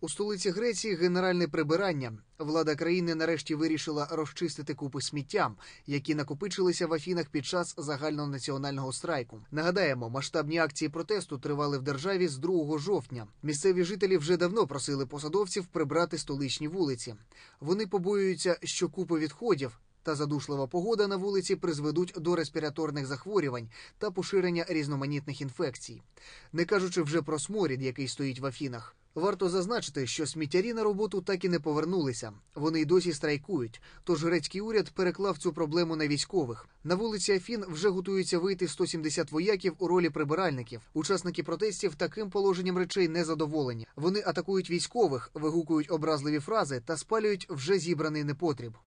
У столиці Греції генеральне прибирання влада країни нарешті вирішила розчистити купи сміття, які накопичилися в Афінах під час загальнонаціонального страйку. Нагадаємо, масштабні акції протесту тривали в державі з 2 жовтня. Місцеві жителі вже давно просили посадовців прибрати столичні вулиці. Вони побоюються, що купи відходів. Та задушлива погода на вулиці призведуть до респіраторних захворювань та поширення різноманітних інфекцій, не кажучи вже про сморід, який стоїть в Афінах. Варто зазначити, що сміттярі на роботу так і не повернулися. Вони й досі страйкують. Тож грецький уряд переклав цю проблему на військових. На вулиці Афін вже готуються вийти 170 вояків у ролі прибиральників. Учасники протестів таким положенням речей не задоволені. Вони атакують військових, вигукують образливі фрази та спалюють вже зібраний непотріб.